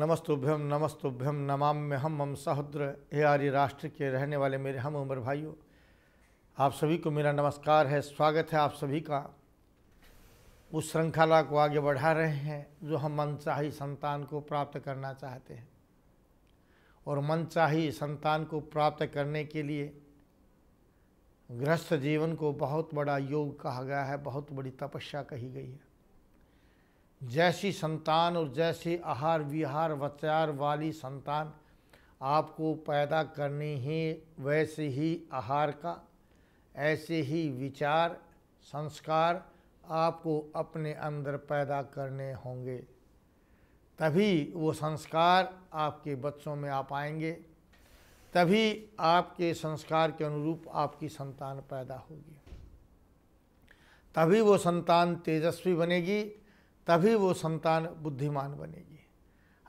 नमस्तुभ्यम नमस्तुभ्यम नमाम में हम हम सहुद्र हे आर्य राष्ट्र के रहने वाले मेरे हम उम्र भाइयों आप सभी को मेरा नमस्कार है स्वागत है आप सभी का उस श्रृंखला को आगे बढ़ा रहे हैं जो हम मनचाही संतान को प्राप्त करना चाहते हैं और मनचाही संतान को प्राप्त करने के लिए गृहस्थ जीवन को बहुत बड़ा योग कहा गया है बहुत बड़ी तपस्या कही गई है जैसी संतान और जैसे आहार विहार वचार वाली संतान आपको पैदा करनी है वैसे ही आहार का ऐसे ही विचार संस्कार आपको अपने अंदर पैदा करने होंगे तभी वो संस्कार आपके बच्चों में आ पाएंगे तभी आपके संस्कार के अनुरूप आपकी संतान पैदा होगी तभी वो संतान तेजस्वी बनेगी तभी वो संतान बुद्धिमान बनेगी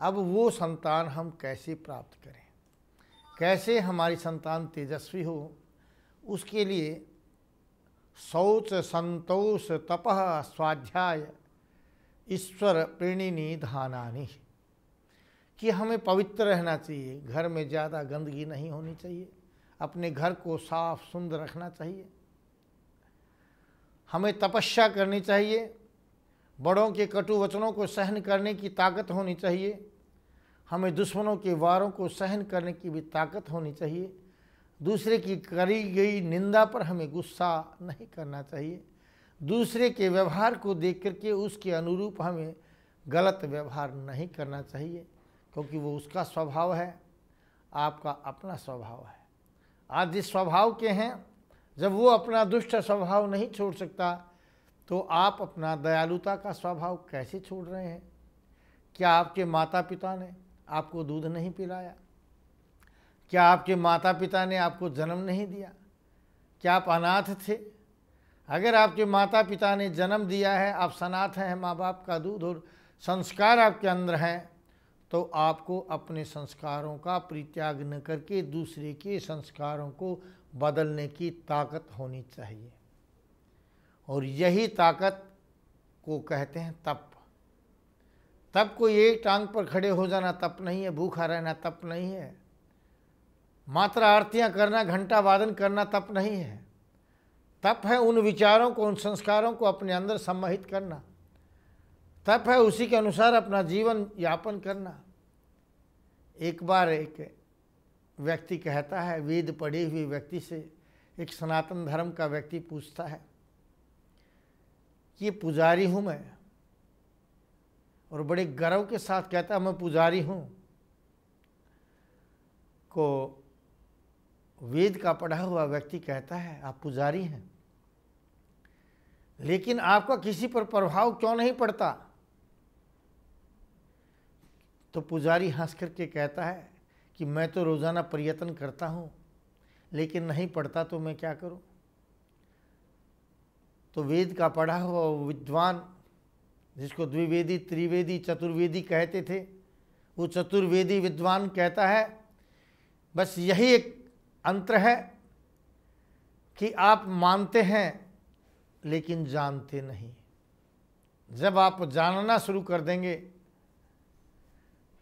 अब वो संतान हम कैसे प्राप्त करें कैसे हमारी संतान तेजस्वी हो उसके लिए शौच संतोष तपह स्वाध्याय ईश्वर प्रेणिनी धानानी कि हमें पवित्र रहना चाहिए घर में ज़्यादा गंदगी नहीं होनी चाहिए अपने घर को साफ सुंदर रखना चाहिए हमें तपस्या करनी चाहिए बड़ों के कटु वचनों को सहन करने की ताकत होनी चाहिए हमें दुश्मनों के वारों को सहन करने की भी ताकत होनी चाहिए दूसरे की करी गई निंदा पर हमें गुस्सा नहीं करना चाहिए दूसरे के व्यवहार को देख करके उसके अनुरूप हमें गलत व्यवहार नहीं करना चाहिए क्योंकि वो उसका स्वभाव है आपका अपना स्वभाव है आज जिस स्वभाव के हैं जब वो अपना दुष्ट स्वभाव नहीं छोड़ सकता तो आप अपना दयालुता का स्वभाव कैसे छोड़ रहे हैं क्या आपके माता पिता ने आपको दूध नहीं पिलाया क्या आपके माता पिता ने आपको जन्म नहीं दिया क्या आप अनाथ थे अगर आपके माता पिता ने जन्म दिया है आप सनाथ हैं माँ बाप का दूध और संस्कार आपके अंदर हैं तो आपको अपने संस्कारों का परित्याग न करके दूसरे के संस्कारों को बदलने की ताकत होनी चाहिए और यही ताकत को कहते हैं तप तप को एक टांग पर खड़े हो जाना तप नहीं है भूखा रहना तप नहीं है मात्र आरतियाँ करना घंटा वादन करना तप नहीं है तप है उन विचारों को उन संस्कारों को अपने अंदर सम्मोहित करना तप है उसी के अनुसार अपना जीवन यापन करना एक बार एक व्यक्ति कहता है वेद पढ़े हुए व्यक्ति से एक सनातन धर्म का व्यक्ति पूछता है ये पुजारी हूँ मैं और बड़े गर्व के साथ कहता मैं पुजारी हूँ को वेद का पढ़ा हुआ व्यक्ति कहता है आप पुजारी हैं लेकिन आपका किसी पर प्रभाव क्यों नहीं पड़ता तो पुजारी हंस करके कहता है कि मैं तो रोज़ाना प्रयत्न करता हूँ लेकिन नहीं पढ़ता तो मैं क्या करूँ तो वेद का पढ़ा हुआ विद्वान जिसको द्विवेदी त्रिवेदी चतुर्वेदी कहते थे वो चतुर्वेदी विद्वान कहता है बस यही एक अंतर है कि आप मानते हैं लेकिन जानते नहीं जब आप जानना शुरू कर देंगे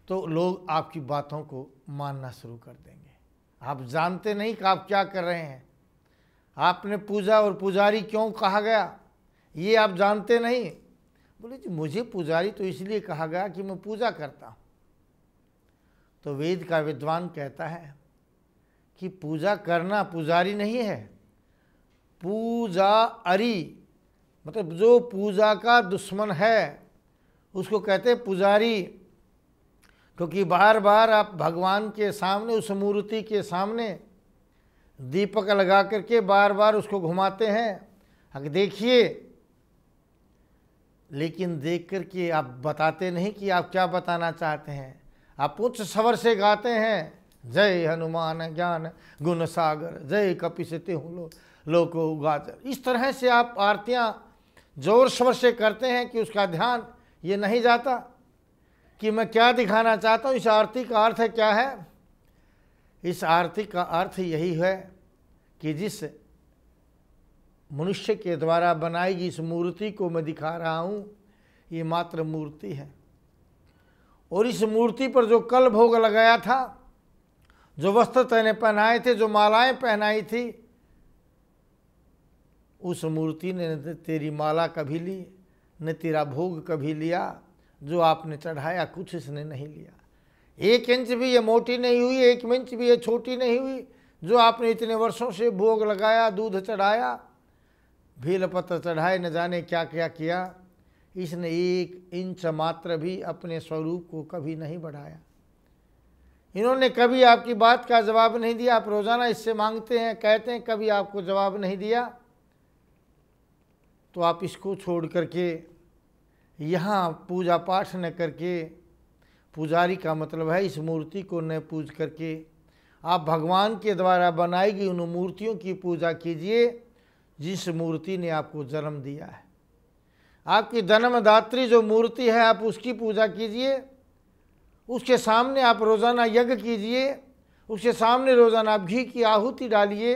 तो लोग आपकी बातों को मानना शुरू कर देंगे आप जानते नहीं कि आप क्या कर रहे हैं आपने पूजा और पुजारी क्यों कहा गया ये आप जानते नहीं बोले जी मुझे पुजारी तो इसलिए कहा गया कि मैं पूजा करता हूँ तो वेद का विद्वान कहता है कि पूजा करना पुजारी नहीं है पूजा अरी मतलब जो पूजा का दुश्मन है उसको कहते हैं पुजारी क्योंकि बार बार आप भगवान के सामने उस मूर्ति के सामने दीपक लगा करके बार बार उसको घुमाते हैं देखिए लेकिन देख कर के आप बताते नहीं कि आप क्या बताना चाहते हैं आप उच्च स्वर से गाते हैं जय हनुमान ज्ञान गुण सागर जय कपिशते लो लोको गाजर इस तरह से आप आरतियाँ जोर शवर से करते हैं कि उसका ध्यान ये नहीं जाता कि मैं क्या दिखाना चाहता हूँ इस आरती का अर्थ क्या है इस आरती का अर्थ यही है कि जिस मनुष्य के द्वारा बनाई गई इस मूर्ति को मैं दिखा रहा हूँ ये मात्र मूर्ति है और इस मूर्ति पर जो कल भोग लगाया था जो वस्त्र तैने पहनाए थे जो मालाएं पहनाई थी उस मूर्ति ने न तेरी माला कभी ली न तेरा भोग कभी लिया जो आपने चढ़ाया कुछ इसने नहीं लिया एक इंच भी ये मोटी नहीं हुई एक इंच भी ये छोटी नहीं हुई जो आपने इतने वर्षों से भोग लगाया दूध चढ़ाया भील पत्र चढ़ाए न जाने क्या क्या किया इसने एक इंच मात्र भी अपने स्वरूप को कभी नहीं बढ़ाया इन्होंने कभी आपकी बात का जवाब नहीं दिया आप रोज़ाना इससे मांगते हैं कहते हैं कभी आपको जवाब नहीं दिया तो आप इसको छोड़ करके यहाँ पूजा पाठ न करके पुजारी का मतलब है इस मूर्ति को न पूज करके आप भगवान के द्वारा बनाई गई उन मूर्तियों की पूजा कीजिए जिस मूर्ति ने आपको जन्म दिया है आपकी जन्मदात्री जो मूर्ति है आप उसकी पूजा कीजिए उसके सामने आप रोज़ाना यज्ञ कीजिए उसके सामने रोज़ाना आप घी की आहुति डालिए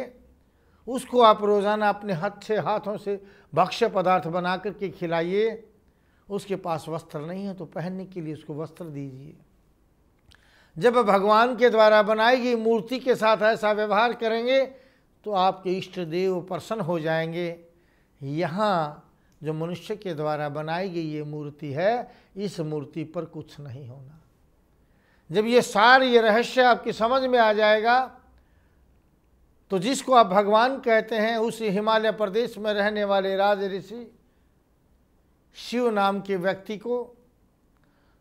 उसको आप रोज़ाना अपने हाथ से हाथों से भक्ष्य पदार्थ बना करके खिलाइए उसके पास वस्त्र नहीं है तो पहनने के लिए उसको वस्त्र दीजिए जब भगवान के द्वारा बनाई गई मूर्ति के साथ ऐसा व्यवहार करेंगे तो आपके इष्ट देव प्रसन्न हो जाएंगे यहाँ जो मनुष्य के द्वारा बनाई गई ये मूर्ति है इस मूर्ति पर कुछ नहीं होना जब ये सार ये रहस्य आपकी समझ में आ जाएगा तो जिसको आप भगवान कहते हैं उस हिमालय प्रदेश में रहने वाले राज ऋषि शिव नाम के व्यक्ति को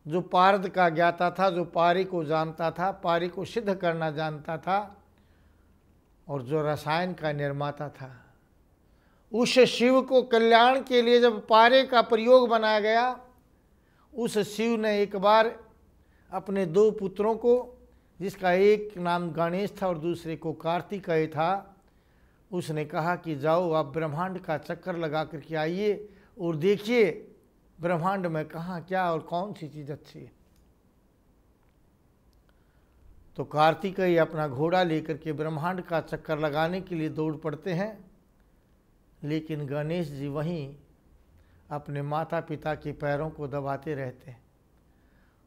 जो पारद का ज्ञाता था जो पारी को जानता था पारी को सिद्ध करना जानता था और जो रसायन का निर्माता था उस शिव को कल्याण के लिए जब पारे का प्रयोग बनाया गया उस शिव ने एक बार अपने दो पुत्रों को जिसका एक नाम गणेश था और दूसरे को कार्तिकेय था उसने कहा कि जाओ आप ब्रह्मांड का चक्कर लगा करके आइए और देखिए ब्रह्मांड में कहाँ क्या और कौन सी चीज़ अच्छी है तो कार्तिकय अपना घोड़ा लेकर के ब्रह्मांड का चक्कर लगाने के लिए दौड़ पड़ते हैं लेकिन गणेश जी वहीं अपने माता पिता के पैरों को दबाते रहते हैं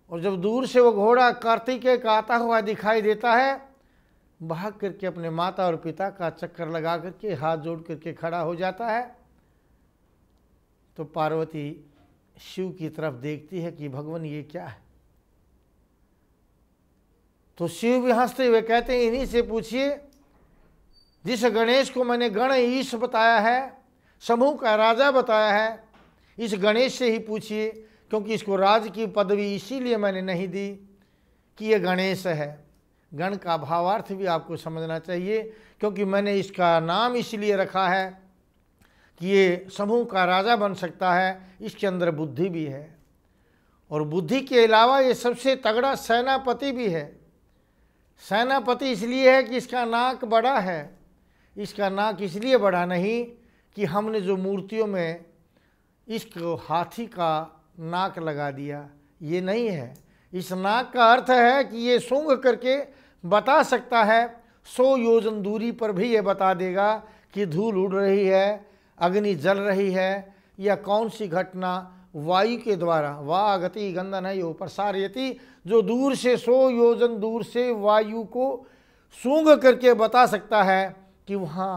और जब दूर से वो घोड़ा कार्तिकेय का आता हुआ दिखाई देता है भाग करके अपने माता और पिता का चक्कर लगा करके हाथ जोड़ करके खड़ा हो जाता है तो पार्वती शिव की तरफ देखती है कि भगवान ये क्या है तो शिव भी हंसते हुए कहते हैं इन्हीं से पूछिए जिस गणेश को मैंने गण ईश बताया है समूह का राजा बताया है इस गणेश से ही पूछिए क्योंकि इसको राज की पदवी इसीलिए मैंने नहीं दी कि यह गणेश है गण का भावार्थ भी आपको समझना चाहिए क्योंकि मैंने इसका नाम इसलिए रखा है कि ये समूह का राजा बन सकता है इसके अंदर बुद्धि भी है और बुद्धि के अलावा ये सबसे तगड़ा सेनापति भी है सेनापति इसलिए है कि इसका नाक बड़ा है इसका नाक इसलिए बड़ा नहीं कि हमने जो मूर्तियों में इसको हाथी का नाक लगा दिया ये नहीं है इस नाक का अर्थ है कि ये सूंघ करके बता सकता है सौ योजन दूरी पर भी ये बता देगा कि धूल उड़ रही है अग्नि जल रही है या कौन सी घटना वायु के द्वारा वाह गति नहीं हो प्रसार यति जो दूर से सो योजन दूर से वायु को सूंघ करके बता सकता है कि वहाँ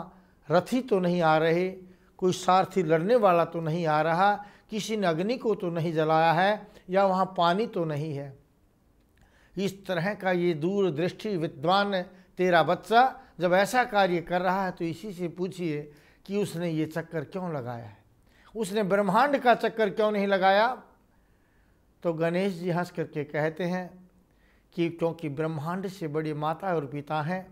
रथी तो नहीं आ रहे कोई सारथी लड़ने वाला तो नहीं आ रहा किसी ने अग्नि को तो नहीं जलाया है या वहाँ पानी तो नहीं है इस तरह का ये दूरदृष्टि विद्वान तेरा बच्चा जब ऐसा कार्य कर रहा है तो इसी से पूछिए कि उसने ये चक्कर क्यों लगाया है उसने ब्रह्मांड का चक्कर क्यों नहीं लगाया तो गणेश जी हंस करके कहते हैं कि क्योंकि ब्रह्मांड से बड़े माता और पिता हैं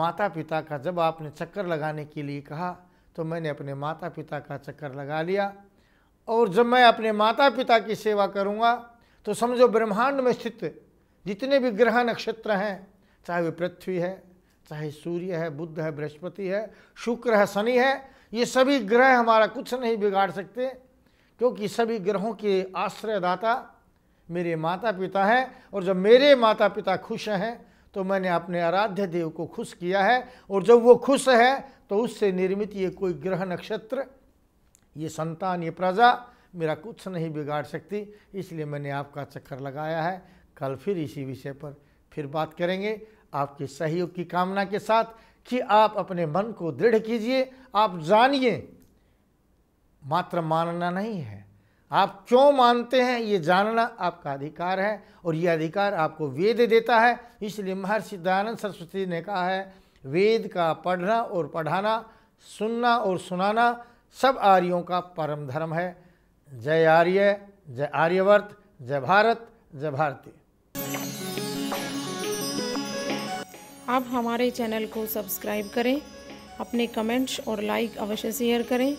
माता पिता का जब आपने चक्कर लगाने के लिए कहा तो मैंने अपने माता पिता का चक्कर लगा लिया और जब मैं अपने माता पिता की सेवा करूँगा तो समझो ब्रह्मांड में स्थित जितने भी ग्रह नक्षत्र हैं चाहे वे पृथ्वी है चाहे सूर्य है बुद्ध है बृहस्पति है शुक्र है शनि है ये सभी ग्रह हमारा कुछ नहीं बिगाड़ सकते क्योंकि सभी ग्रहों के आश्रयदाता मेरे माता पिता हैं और जब मेरे माता पिता खुश हैं तो मैंने अपने आराध्य देव को खुश किया है और जब वो खुश है तो उससे निर्मित ये कोई ग्रह नक्षत्र ये संतान ये प्रजा मेरा कुछ नहीं बिगाड़ सकती इसलिए मैंने आपका चक्कर लगाया है कल फिर इसी विषय पर फिर बात करेंगे आपके सहयोग की कामना के साथ कि आप अपने मन को दृढ़ कीजिए आप जानिए मात्र मानना नहीं है आप क्यों मानते हैं ये जानना आपका अधिकार है और ये अधिकार आपको वेद देता है इसलिए महर्षि दयानंद सरस्वती ने कहा है वेद का पढ़ना और पढ़ाना सुनना और सुनाना सब आर्यों का परम धर्म है जय आर्य जय आर्यवर्त जय भारत जय भारती आप हमारे चैनल को सब्सक्राइब करें अपने कमेंट्स और लाइक अवश्य शेयर करें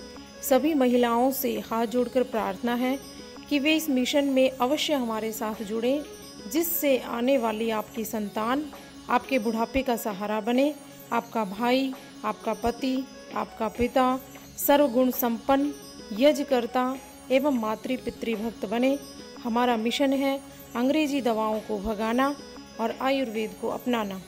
सभी महिलाओं से हाथ जोड़कर प्रार्थना है कि वे इस मिशन में अवश्य हमारे साथ जुड़ें जिससे आने वाली आपकी संतान आपके बुढ़ापे का सहारा बने आपका भाई आपका पति आपका पिता सर्वगुण संपन्न यजकर्ता एवं मातृ पितृभक्त बने हमारा मिशन है अंग्रेजी दवाओं को भगाना और आयुर्वेद को अपनाना